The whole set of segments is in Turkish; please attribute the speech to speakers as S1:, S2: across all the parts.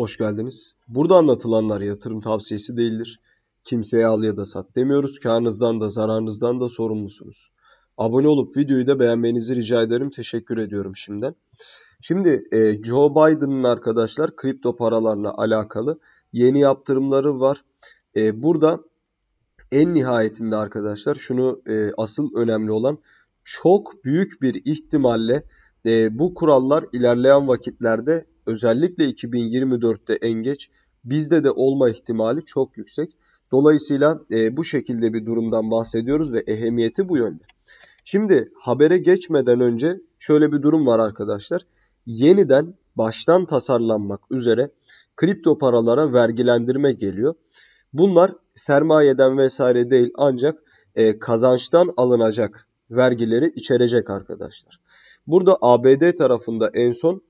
S1: Hoş geldiniz. Burada anlatılanlar yatırım tavsiyesi değildir. Kimseye al ya da sat demiyoruz. Karnınızdan da zararınızdan da sorumlusunuz. Abone olup videoyu da beğenmenizi rica ederim. Teşekkür ediyorum şimdiden. Şimdi e, Joe Biden'ın arkadaşlar kripto paralarla alakalı yeni yaptırımları var. E, burada en nihayetinde arkadaşlar şunu e, asıl önemli olan çok büyük bir ihtimalle e, bu kurallar ilerleyen vakitlerde özellikle 2024'te en geç bizde de olma ihtimali çok yüksek. Dolayısıyla e, bu şekilde bir durumdan bahsediyoruz ve ehemmiyeti bu yönde. Şimdi habere geçmeden önce şöyle bir durum var arkadaşlar. Yeniden baştan tasarlanmak üzere kripto paralara vergilendirme geliyor. Bunlar sermayeden vesaire değil ancak e, kazançtan alınacak vergileri içerecek arkadaşlar. Burada ABD tarafında en son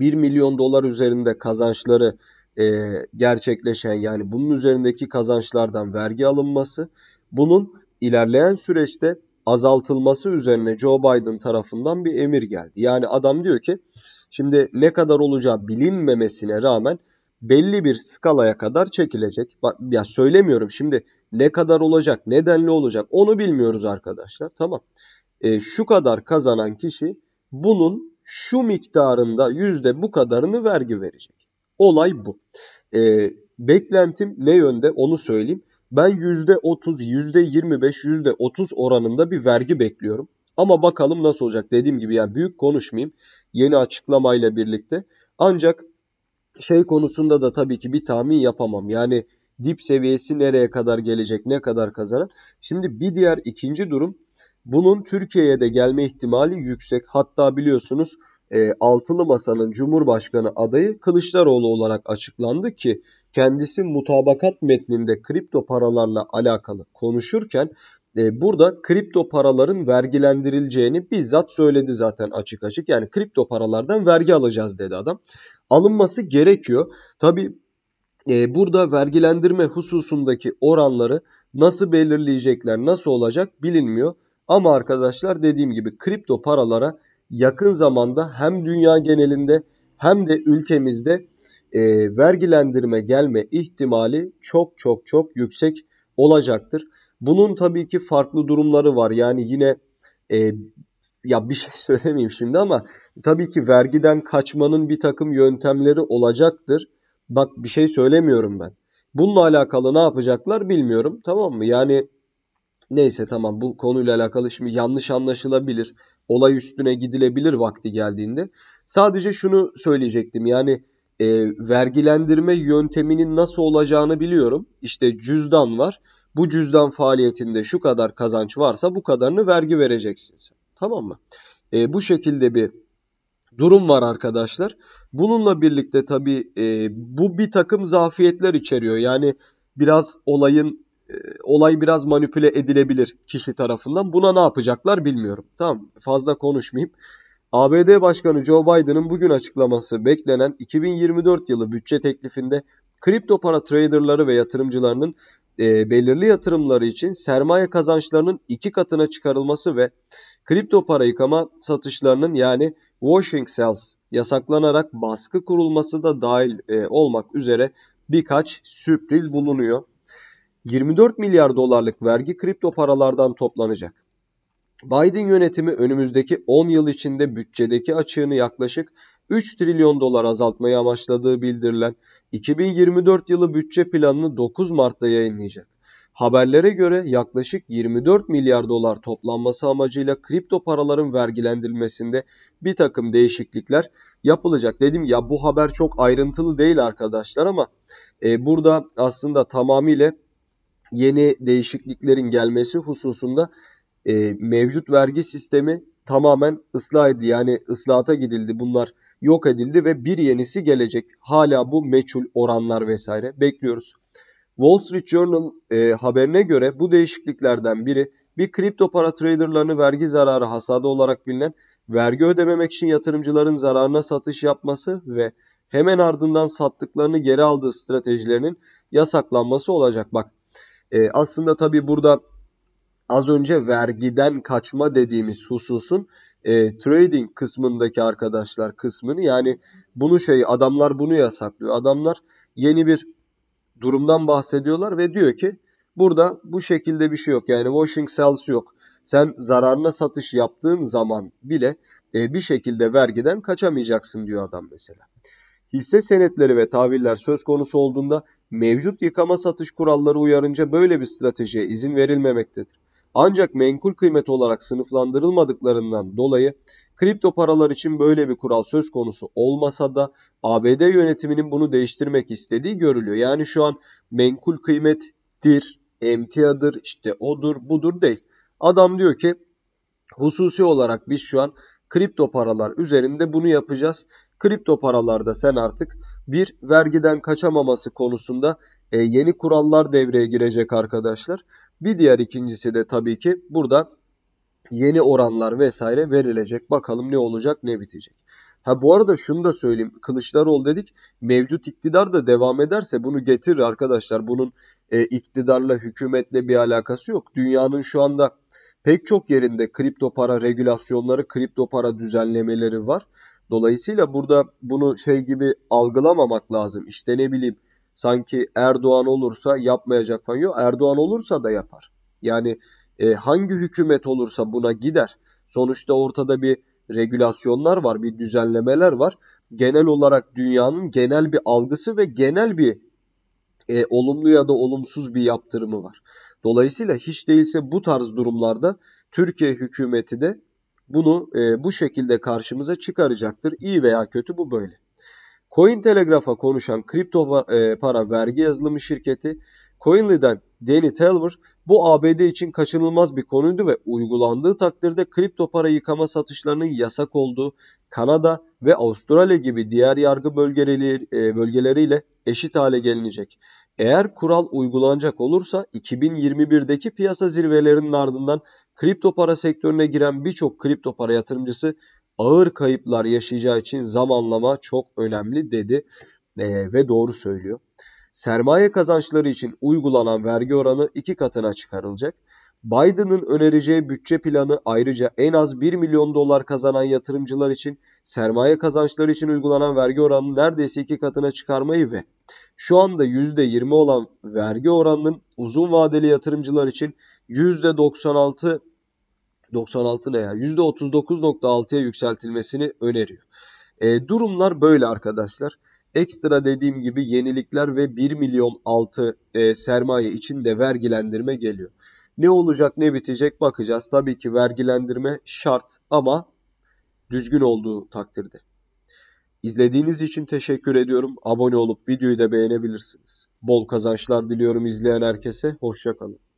S1: 1 milyon dolar üzerinde kazançları e, gerçekleşen yani bunun üzerindeki kazançlardan vergi alınması bunun ilerleyen süreçte azaltılması üzerine Joe Biden tarafından bir emir geldi. Yani adam diyor ki şimdi ne kadar olacağı bilinmemesine rağmen belli bir skalaya kadar çekilecek. Bak ya söylemiyorum şimdi ne kadar olacak, nedenli olacak onu bilmiyoruz arkadaşlar. Tamam. E, şu kadar kazanan kişi bunun şu miktarında yüzde bu kadarını vergi verecek. Olay bu. E, beklentim ne yönde onu söyleyeyim. Ben yüzde 30, yüzde 25, yüzde 30 oranında bir vergi bekliyorum. Ama bakalım nasıl olacak. Dediğim gibi yani büyük konuşmayayım. Yeni açıklamayla birlikte. Ancak şey konusunda da tabii ki bir tahmin yapamam. Yani dip seviyesi nereye kadar gelecek, ne kadar kazanır. Şimdi bir diğer ikinci durum bunun Türkiye'ye de gelme ihtimali yüksek. Hatta biliyorsunuz e, Altılı Masa'nın Cumhurbaşkanı adayı Kılıçdaroğlu olarak açıklandı ki kendisi mutabakat metninde kripto paralarla alakalı konuşurken e, burada kripto paraların vergilendirileceğini bizzat söyledi zaten açık açık. Yani kripto paralardan vergi alacağız dedi adam. Alınması gerekiyor. Tabi e, burada vergilendirme hususundaki oranları nasıl belirleyecekler, nasıl olacak bilinmiyor. Ama arkadaşlar dediğim gibi kripto paralara yakın zamanda hem dünya genelinde hem de ülkemizde e, vergilendirme gelme ihtimali çok çok çok yüksek olacaktır. Bunun tabii ki farklı durumları var. Yani yine e, ya bir şey söylemeyeyim şimdi ama tabii ki vergiden kaçmanın bir takım yöntemleri olacaktır. Bak bir şey söylemiyorum ben. Bununla alakalı ne yapacaklar bilmiyorum tamam mı? Yani Neyse tamam bu konuyla alakalı şimdi yanlış anlaşılabilir. Olay üstüne gidilebilir vakti geldiğinde. Sadece şunu söyleyecektim yani e, vergilendirme yönteminin nasıl olacağını biliyorum. İşte cüzdan var. Bu cüzdan faaliyetinde şu kadar kazanç varsa bu kadarını vergi vereceksin Tamam mı? E, bu şekilde bir durum var arkadaşlar. Bununla birlikte tabii e, bu bir takım zafiyetler içeriyor. Yani biraz olayın e, olay biraz manipüle edilebilir kişi tarafından. Buna ne yapacaklar bilmiyorum. Tamam fazla konuşmayayım. ABD Başkanı Joe Biden'ın bugün açıklaması beklenen 2024 yılı bütçe teklifinde kripto para traderları ve yatırımcılarının e, belirli yatırımları için sermaye kazançlarının iki katına çıkarılması ve kripto para yıkama satışlarının yani washing sales yasaklanarak baskı kurulması da dahil e, olmak üzere birkaç sürpriz bulunuyor. 24 milyar dolarlık vergi kripto paralardan toplanacak. Biden yönetimi önümüzdeki 10 yıl içinde bütçedeki açığını yaklaşık 3 trilyon dolar azaltmayı amaçladığı bildirilen 2024 yılı bütçe planını 9 Mart'ta yayınlayacak. Haberlere göre yaklaşık 24 milyar dolar toplanması amacıyla kripto paraların vergilendirilmesinde bir takım değişiklikler yapılacak. Dedim ya bu haber çok ayrıntılı değil arkadaşlar ama e, burada aslında tamamıyla yeni değişikliklerin gelmesi hususunda e, mevcut vergi sistemi tamamen ıslah edildi. Yani ıslahata gidildi. Bunlar yok edildi ve bir yenisi gelecek. Hala bu meçhul oranlar vesaire bekliyoruz. Wall Street Journal e, haberine göre bu değişikliklerden biri bir kripto para traderlarını vergi zararı hasadı olarak bilinen vergi ödememek için yatırımcıların zararına satış yapması ve hemen ardından sattıklarını geri aldığı stratejilerinin yasaklanması olacak. Bak e, aslında tabii burada az önce vergiden kaçma dediğimiz hususun e, trading kısmındaki arkadaşlar kısmını yani bunu şey adamlar bunu yasaklıyor. Adamlar yeni bir durumdan bahsediyorlar ve diyor ki burada bu şekilde bir şey yok. Yani washing sales yok. Sen zararına satış yaptığın zaman bile e, bir şekilde vergiden kaçamayacaksın diyor adam mesela. Hisse senetleri ve tahviller söz konusu olduğunda mevcut yıkama satış kuralları uyarınca böyle bir stratejiye izin verilmemektedir. Ancak menkul kıymet olarak sınıflandırılmadıklarından dolayı kripto paralar için böyle bir kural söz konusu olmasa da ABD yönetiminin bunu değiştirmek istediği görülüyor. Yani şu an menkul kıymettir, emtiadır, işte odur, budur değil. Adam diyor ki hususi olarak biz şu an kripto paralar üzerinde bunu yapacağız. Kripto paralarda sen artık bir vergiden kaçamaması konusunda e, yeni kurallar devreye girecek arkadaşlar. Bir diğer ikincisi de tabii ki burada yeni oranlar vesaire verilecek. Bakalım ne olacak ne bitecek. Ha bu arada şunu da söyleyeyim. Kılıçdaroğlu dedik mevcut iktidar da devam ederse bunu getirir arkadaşlar. Bunun e, iktidarla hükümetle bir alakası yok. Dünyanın şu anda pek çok yerinde kripto para regülasyonları, kripto para düzenlemeleri var. Dolayısıyla burada bunu şey gibi algılamamak lazım. İşte ne bileyim sanki Erdoğan olursa yapmayacak falan yok. Erdoğan olursa da yapar. Yani e, hangi hükümet olursa buna gider. Sonuçta ortada bir regülasyonlar var, bir düzenlemeler var. Genel olarak dünyanın genel bir algısı ve genel bir e, olumlu ya da olumsuz bir yaptırımı var. Dolayısıyla hiç değilse bu tarz durumlarda Türkiye hükümeti de bunu e, bu şekilde karşımıza çıkaracaktır. İyi veya kötü bu böyle. Cointelegraph'a konuşan kripto e, para vergi yazılımı şirketi Coinly'den Danny Telver bu ABD için kaçınılmaz bir konuydu ve uygulandığı takdirde kripto para yıkama satışlarının yasak olduğu Kanada ve Avustralya gibi diğer yargı e, bölgeleriyle eşit hale gelinecek. Eğer kural uygulanacak olursa 2021'deki piyasa zirvelerinin ardından kripto para sektörüne giren birçok kripto para yatırımcısı ağır kayıplar yaşayacağı için zamanlama çok önemli dedi ee, ve doğru söylüyor sermaye kazançları için uygulanan vergi oranı iki katına çıkarılacak. Biden'ın önereceği bütçe planı ayrıca en az 1 milyon dolar kazanan yatırımcılar için sermaye kazançları için uygulanan vergi oranını neredeyse iki katına çıkarmayı ve şu anda %20 olan vergi oranının uzun vadeli yatırımcılar için %96 96 ne ya %39.6'ya yükseltilmesini öneriyor. E, durumlar böyle arkadaşlar. Ekstra dediğim gibi yenilikler ve 1 milyon altı e, sermaye için de vergilendirme geliyor. Ne olacak ne bitecek bakacağız. Tabii ki vergilendirme şart ama düzgün olduğu takdirde. İzlediğiniz için teşekkür ediyorum. Abone olup videoyu da beğenebilirsiniz. Bol kazançlar diliyorum izleyen herkese. Hoşçakalın.